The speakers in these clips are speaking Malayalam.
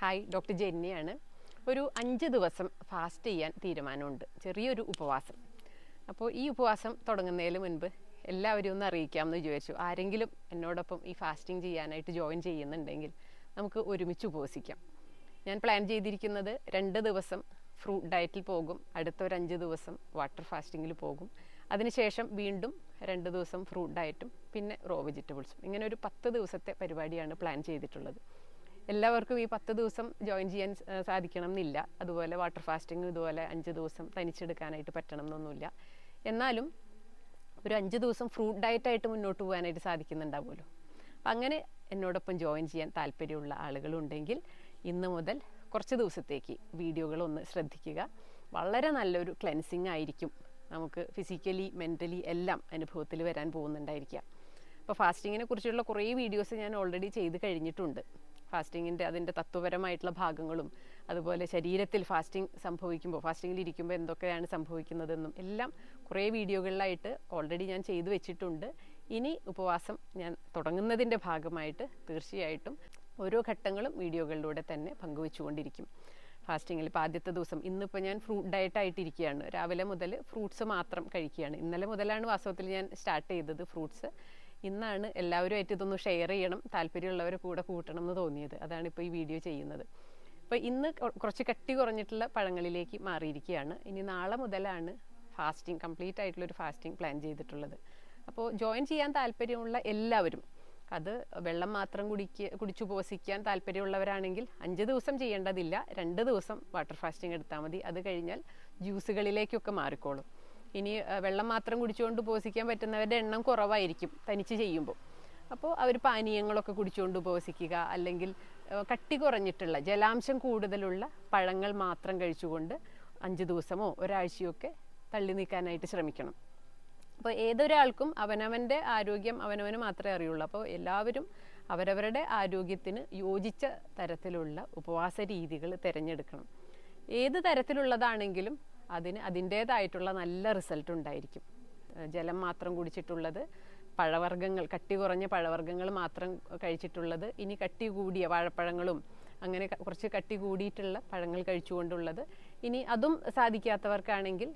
ഹായ് ഡോക്ടർ ജെന്നിയാണ് ഒരു അഞ്ച് ദിവസം ഫാസ്റ്റ് ചെയ്യാൻ തീരുമാനമുണ്ട് ചെറിയൊരു ഉപവാസം അപ്പോൾ ഈ ഉപവാസം തുടങ്ങുന്നതിന് മുൻപ് എല്ലാവരും ഒന്ന് അറിയിക്കാമെന്ന് വിചാരിച്ചു ആരെങ്കിലും എന്നോടൊപ്പം ഈ ഫാസ്റ്റിംഗ് ചെയ്യാനായിട്ട് ജോയിൻ ചെയ്യുന്നുണ്ടെങ്കിൽ നമുക്ക് ഒരുമിച്ച് ഉപവസിക്കാം ഞാൻ പ്ലാൻ ചെയ്തിരിക്കുന്നത് രണ്ട് ദിവസം ഫ്രൂട്ട് ഡയറ്റിൽ പോകും അടുത്ത ഒരു അഞ്ച് ദിവസം വാട്ടർ ഫാസ്റ്റിങ്ങിൽ പോകും അതിനുശേഷം വീണ്ടും രണ്ട് ദിവസം ഫ്രൂട്ട് ഡയറ്റും പിന്നെ റോ വെജിറ്റബിൾസും ഇങ്ങനെ ഒരു പത്ത് ദിവസത്തെ പരിപാടിയാണ് പ്ലാൻ ചെയ്തിട്ടുള്ളത് എല്ലാവർക്കും ഈ പത്ത് ദിവസം ജോയിൻ ചെയ്യാൻ സാധിക്കണം എന്നില്ല അതുപോലെ വാട്ടർ ഫാസ്റ്റിംഗ് ഇതുപോലെ അഞ്ച് ദിവസം തനിച്ചെടുക്കാനായിട്ട് പറ്റണം എന്നൊന്നുമില്ല എന്നാലും ഒരു അഞ്ച് ദിവസം ഫ്രൂട്ട് ഡയറ്റായിട്ട് മുന്നോട്ട് പോകാനായിട്ട് സാധിക്കുന്നുണ്ടാവുമല്ലോ അപ്പം അങ്ങനെ എന്നോടൊപ്പം ജോയിൻ ചെയ്യാൻ താല്പര്യമുള്ള ആളുകളുണ്ടെങ്കിൽ ഇന്ന് മുതൽ കുറച്ച് ദിവസത്തേക്ക് വീഡിയോകളൊന്ന് ശ്രദ്ധിക്കുക വളരെ നല്ലൊരു ക്ലെൻസിങ് ആയിരിക്കും നമുക്ക് ഫിസിക്കലി മെൻ്റലി എല്ലാം അനുഭവത്തിൽ വരാൻ പോകുന്നുണ്ടായിരിക്കുക അപ്പോൾ ഫാസ്റ്റിങ്ങിനെ കുറിച്ചുള്ള കുറേ വീഡിയോസ് ഞാൻ ഓൾറെഡി ചെയ്ത് കഴിഞ്ഞിട്ടുണ്ട് ഫാസ്റ്റിങ്ങിൻ്റെ അതിൻ്റെ തത്വപരമായിട്ടുള്ള ഭാഗങ്ങളും അതുപോലെ ശരീരത്തിൽ ഫാസ്റ്റിംഗ് സംഭവിക്കുമ്പോൾ ഫാസ്റ്റിങ്ങിൽ ഇരിക്കുമ്പോൾ എന്തൊക്കെയാണ് സംഭവിക്കുന്നതെന്നും എല്ലാം കുറേ വീഡിയോകളിലായിട്ട് ഓൾറെഡി ഞാൻ ചെയ്തു വെച്ചിട്ടുണ്ട് ഇനി ഉപവാസം ഞാൻ തുടങ്ങുന്നതിൻ്റെ ഭാഗമായിട്ട് തീർച്ചയായിട്ടും ഓരോ ഘട്ടങ്ങളും വീഡിയോകളിലൂടെ തന്നെ പങ്കുവെച്ചുകൊണ്ടിരിക്കും ഫാസ്റ്റിങ്ങിൽ ഇപ്പോൾ ആദ്യത്തെ ദിവസം ഇന്നിപ്പോൾ ഞാൻ ഫ്രൂട്ട് ഡയറ്റ് ആയിട്ടിരിക്കുകയാണ് രാവിലെ മുതൽ ഫ്രൂട്ട്സ് മാത്രം കഴിക്കുകയാണ് ഇന്നലെ മുതലാണ് വാസ്തവത്തിൽ ഞാൻ സ്റ്റാർട്ട് ചെയ്തത് ഫ്രൂട്ട്സ് ഇന്നാണ് എല്ലാവരുമായിട്ട് ഇതൊന്ന് ഷെയർ ചെയ്യണം താല്പര്യമുള്ളവരെ കൂടെ കൂട്ടണം എന്ന് തോന്നിയത് അതാണ് ഇപ്പോൾ ഈ വീഡിയോ ചെയ്യുന്നത് അപ്പോൾ ഇന്ന് കുറച്ച് കട്ടി കുറഞ്ഞിട്ടുള്ള പഴങ്ങളിലേക്ക് മാറിയിരിക്കുകയാണ് ഇനി നാളെ മുതലാണ് ഫാസ്റ്റിംഗ് കംപ്ലീറ്റ് ആയിട്ടുള്ളൊരു ഫാസ്റ്റിംഗ് പ്ലാൻ ചെയ്തിട്ടുള്ളത് അപ്പോൾ ജോയിൻ ചെയ്യാൻ താല്പര്യമുള്ള എല്ലാവരും അത് വെള്ളം മാത്രം കുടിക്ക കുടിച്ചു പോസിക്കാൻ താല്പര്യമുള്ളവരാണെങ്കിൽ അഞ്ച് ദിവസം ചെയ്യേണ്ടതില്ല രണ്ട് ദിവസം വാട്ടർ ഫാസ്റ്റിംഗ് എടുത്താൽ മതി അത് കഴിഞ്ഞാൽ ജ്യൂസുകളിലേക്കൊക്കെ മാറിക്കോളും ഇനി വെള്ളം മാത്രം കുടിച്ചുകൊണ്ട് പോസിക്കാൻ പറ്റുന്നവരുടെ എണ്ണം കുറവായിരിക്കും തനിച്ച് ചെയ്യുമ്പോൾ അപ്പോൾ അവർ പാനീയങ്ങളൊക്കെ കുടിച്ചുകൊണ്ട് ഉപവസിക്കുക അല്ലെങ്കിൽ കട്ടി കുറഞ്ഞിട്ടുള്ള ജലാംശം കൂടുതലുള്ള പഴങ്ങൾ മാത്രം കഴിച്ചുകൊണ്ട് അഞ്ച് ദിവസമോ ഒരാഴ്ചയോ ഒക്കെ തള്ളി നീക്കാനായിട്ട് ശ്രമിക്കണം അപ്പോൾ ഏതൊരാൾക്കും അവനവൻ്റെ ആരോഗ്യം അവനവന് മാത്രമേ അറിയുള്ളൂ അപ്പോൾ എല്ലാവരും അവരവരുടെ ആരോഗ്യത്തിന് യോജിച്ച തരത്തിലുള്ള ഉപവാസ രീതികൾ തിരഞ്ഞെടുക്കണം ഏത് തരത്തിലുള്ളതാണെങ്കിലും അതിന് അതിൻ്റേതായിട്ടുള്ള നല്ല റിസൾട്ട് ഉണ്ടായിരിക്കും ജലം മാത്രം കുടിച്ചിട്ടുള്ളത് പഴവർഗ്ഗങ്ങൾ കട്ടി കുറഞ്ഞ പഴവർഗ്ഗങ്ങൾ മാത്രം കഴിച്ചിട്ടുള്ളത് ഇനി കട്ടി കൂടിയ വാഴപ്പഴങ്ങളും അങ്ങനെ കുറച്ച് കട്ടി കൂടിയിട്ടുള്ള പഴങ്ങൾ കഴിച്ചുകൊണ്ടുള്ളത് ഇനി അതും സാധിക്കാത്തവർക്കാണെങ്കിൽ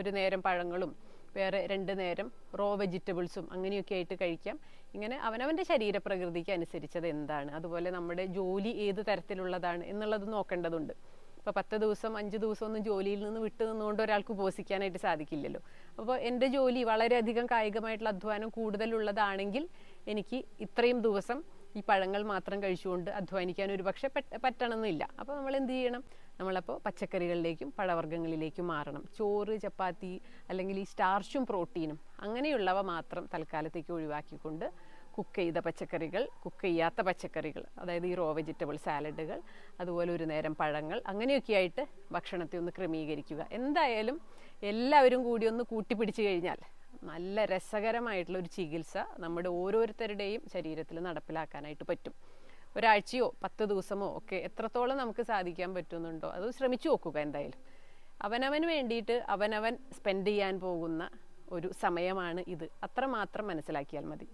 ഒരു നേരം പഴങ്ങളും വേറെ രണ്ട് നേരം റോ വെജിറ്റബിൾസും അങ്ങനെയൊക്കെ ആയിട്ട് കഴിക്കാം ഇങ്ങനെ അവനവൻ്റെ ശരീരപ്രകൃതിക്ക് അനുസരിച്ചത് എന്താണ് അതുപോലെ നമ്മുടെ ജോലി ഏത് തരത്തിലുള്ളതാണ് എന്നുള്ളത് നോക്കേണ്ടതുണ്ട് ഇപ്പോൾ പത്ത് ദിവസം അഞ്ച് ഒന്നും ജോലിയിൽ നിന്ന് വിട്ടു നിന്നുകൊണ്ട് ഒരാൾക്ക് ഉപസിക്കാനായിട്ട് സാധിക്കില്ലല്ലോ അപ്പോൾ എൻ്റെ ജോലി വളരെയധികം കായികമായിട്ടുള്ള അധ്വാനം കൂടുതലുള്ളതാണെങ്കിൽ എനിക്ക് ഇത്രയും ദിവസം ഈ പഴങ്ങൾ മാത്രം കഴിച്ചുകൊണ്ട് അധ്വാനിക്കാൻ ഒരു പക്ഷേ പറ്റണമെന്നില്ല അപ്പോൾ നമ്മൾ എന്ത് ചെയ്യണം നമ്മളപ്പോൾ പച്ചക്കറികളിലേക്കും പഴവർഗ്ഗങ്ങളിലേക്കും മാറണം ചോറ് ചപ്പാത്തി അല്ലെങ്കിൽ ഈ സ്റ്റാർച്ചും പ്രോട്ടീനും അങ്ങനെയുള്ളവ മാത്രം തൽക്കാലത്തേക്ക് ഒഴിവാക്കിക്കൊണ്ട് കുക്ക് ചെയ്ത പച്ചക്കറികൾ കുക്ക് ചെയ്യാത്ത പച്ചക്കറികൾ അതായത് ഈ റോ വെജിറ്റബിൾ സാലഡുകൾ അതുപോലെ ഒരു നേരം പഴങ്ങൾ അങ്ങനെയൊക്കെയായിട്ട് ആയിട്ട് ഭക്ഷണത്തെ ഒന്ന് ക്രമീകരിക്കുക എന്തായാലും എല്ലാവരും കൂടി ഒന്ന് കൂട്ടിപ്പിടിച്ചു കഴിഞ്ഞാൽ നല്ല രസകരമായിട്ടുള്ള ഒരു ചികിത്സ നമ്മുടെ ഓരോരുത്തരുടെയും ശരീരത്തിൽ നടപ്പിലാക്കാനായിട്ട് പറ്റും ഒരാഴ്ചയോ പത്ത് ദിവസമോ ഒക്കെ എത്രത്തോളം നമുക്ക് സാധിക്കാൻ പറ്റുന്നുണ്ടോ അത് ശ്രമിച്ചു നോക്കുക എന്തായാലും അവനവൻ വേണ്ടിയിട്ട് അവനവൻ സ്പെൻഡ് ചെയ്യാൻ പോകുന്ന ഒരു സമയമാണ് ഇത് അത്രമാത്രം മനസ്സിലാക്കിയാൽ മതി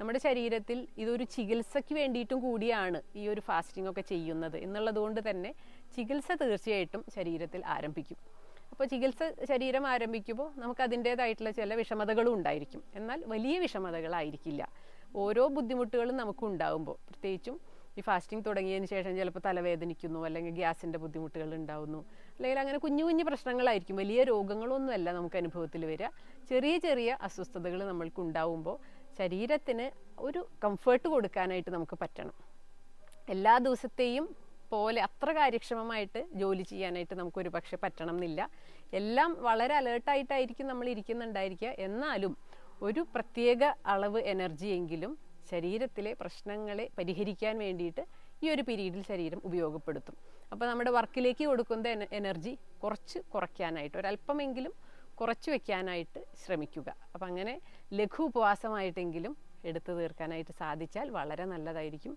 നമ്മുടെ ശരീരത്തിൽ ഇതൊരു ചികിത്സയ്ക്ക് വേണ്ടിയിട്ടും കൂടിയാണ് ഈ ഒരു ഫാസ്റ്റിംഗ് ഒക്കെ ചെയ്യുന്നത് എന്നുള്ളതുകൊണ്ട് തന്നെ ചികിത്സ തീർച്ചയായിട്ടും ശരീരത്തിൽ ആരംഭിക്കും അപ്പോൾ ചികിത്സ ശരീരം ആരംഭിക്കുമ്പോൾ നമുക്ക് അതിൻ്റേതായിട്ടുള്ള ചില വിഷമതകളും ഉണ്ടായിരിക്കും എന്നാൽ വലിയ വിഷമതകളായിരിക്കില്ല ഓരോ ബുദ്ധിമുട്ടുകളും നമുക്ക് ഉണ്ടാകുമ്പോൾ പ്രത്യേകിച്ചും ഈ ഫാസ്റ്റിംഗ് തുടങ്ങിയതിന് ശേഷം ചിലപ്പോൾ തലവേദനിക്കുന്നു അല്ലെങ്കിൽ ഗ്യാസിൻ്റെ ബുദ്ധിമുട്ടുകൾ ഉണ്ടാകുന്നു അല്ലെങ്കിൽ അങ്ങനെ കുഞ്ഞു കുഞ്ഞു പ്രശ്നങ്ങളായിരിക്കും വലിയ രോഗങ്ങളൊന്നുമല്ല നമുക്ക് അനുഭവത്തിൽ വരിക ചെറിയ ചെറിയ അസ്വസ്ഥതകൾ നമ്മൾക്ക് ഉണ്ടാവുമ്പോൾ ശരീരത്തിന് ഒരു കംഫേർട്ട് കൊടുക്കാനായിട്ട് നമുക്ക് പറ്റണം എല്ലാ ദിവസത്തെയും പോലെ അത്ര കാര്യക്ഷമമായിട്ട് ജോലി ചെയ്യാനായിട്ട് നമുക്ക് പക്ഷെ പറ്റണം എന്നില്ല എല്ലാം വളരെ അലേർട്ടായിട്ടായിരിക്കും നമ്മൾ ഇരിക്കുന്നുണ്ടായിരിക്കുക എന്നാലും ഒരു പ്രത്യേക അളവ് എനർജിയെങ്കിലും ശരീരത്തിലെ പ്രശ്നങ്ങളെ പരിഹരിക്കാൻ വേണ്ടിയിട്ട് ഈ ഒരു പീരീഡിൽ ശരീരം ഉപയോഗപ്പെടുത്തും അപ്പോൾ നമ്മുടെ വർക്കിലേക്ക് കൊടുക്കുന്ന എനർജി കുറച്ച് കുറയ്ക്കാനായിട്ട് ഒരല്പമെങ്കിലും കുറച്ച് വയ്ക്കാനായിട്ട് ശ്രമിക്കുക അപ്പം അങ്ങനെ ലഘു ഉപവാസമായിട്ടെങ്കിലും എടുത്തു തീർക്കാനായിട്ട് സാധിച്ചാൽ വളരെ നല്ലതായിരിക്കും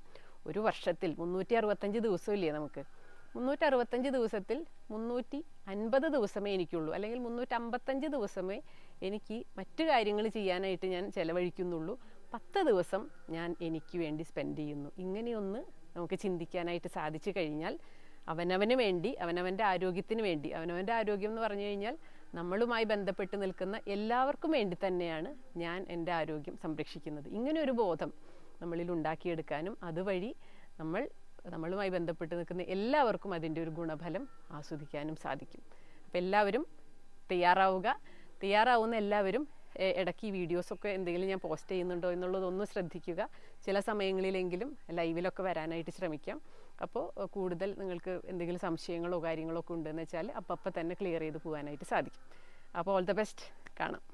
ഒരു വർഷത്തിൽ മുന്നൂറ്റി അറുപത്തഞ്ച് ദിവസമില്ലേ നമുക്ക് മുന്നൂറ്റി അറുപത്തഞ്ച് ദിവസത്തിൽ മുന്നൂറ്റി അൻപത് ദിവസമേ എനിക്കുള്ളൂ അല്ലെങ്കിൽ മുന്നൂറ്റമ്പത്തഞ്ച് ദിവസമേ എനിക്ക് മറ്റു കാര്യങ്ങൾ ചെയ്യാനായിട്ട് ഞാൻ ചിലവഴിക്കുന്നുള്ളൂ പത്ത് ദിവസം ഞാൻ എനിക്ക് വേണ്ടി സ്പെൻഡ് ചെയ്യുന്നു ഇങ്ങനെയൊന്ന് നമുക്ക് ചിന്തിക്കാനായിട്ട് സാധിച്ചു കഴിഞ്ഞാൽ അവനവന് വേണ്ടി അവനവൻ്റെ ആരോഗ്യത്തിന് വേണ്ടി അവനവൻ്റെ ആരോഗ്യം എന്ന് പറഞ്ഞു കഴിഞ്ഞാൽ നമ്മളുമായി ബന്ധപ്പെട്ട് നിൽക്കുന്ന എല്ലാവർക്കും വേണ്ടി തന്നെയാണ് ഞാൻ എൻ്റെ ആരോഗ്യം സംരക്ഷിക്കുന്നത് ഇങ്ങനെ ഒരു ബോധം നമ്മളിൽ ഉണ്ടാക്കിയെടുക്കാനും അതുവഴി നമ്മൾ നമ്മളുമായി ബന്ധപ്പെട്ട് നിൽക്കുന്ന എല്ലാവർക്കും അതിൻ്റെ ഒരു ഗുണഫലം ആസ്വദിക്കാനും സാധിക്കും അപ്പം എല്ലാവരും തയ്യാറാവുക തയ്യാറാവുന്ന എല്ലാവരും ഇടയ്ക്ക് ഈ വീഡിയോസൊക്കെ എന്തെങ്കിലും ഞാൻ പോസ്റ്റ് ചെയ്യുന്നുണ്ടോ എന്നുള്ളതൊന്ന് ശ്രദ്ധിക്കുക ചില സമയങ്ങളിലെങ്കിലും ലൈവിലൊക്കെ വരാനായിട്ട് ശ്രമിക്കാം അപ്പോൾ കൂടുതൽ നിങ്ങൾക്ക് എന്തെങ്കിലും സംശയങ്ങളോ കാര്യങ്ങളോ ഒക്കെ ഉണ്ടെന്ന് വെച്ചാൽ അപ്പം അപ്പം തന്നെ ക്ലിയർ ചെയ്ത് പോകാനായിട്ട് സാധിക്കും അപ്പോൾ ഓൾ ദ ബെസ്റ്റ് കാണാം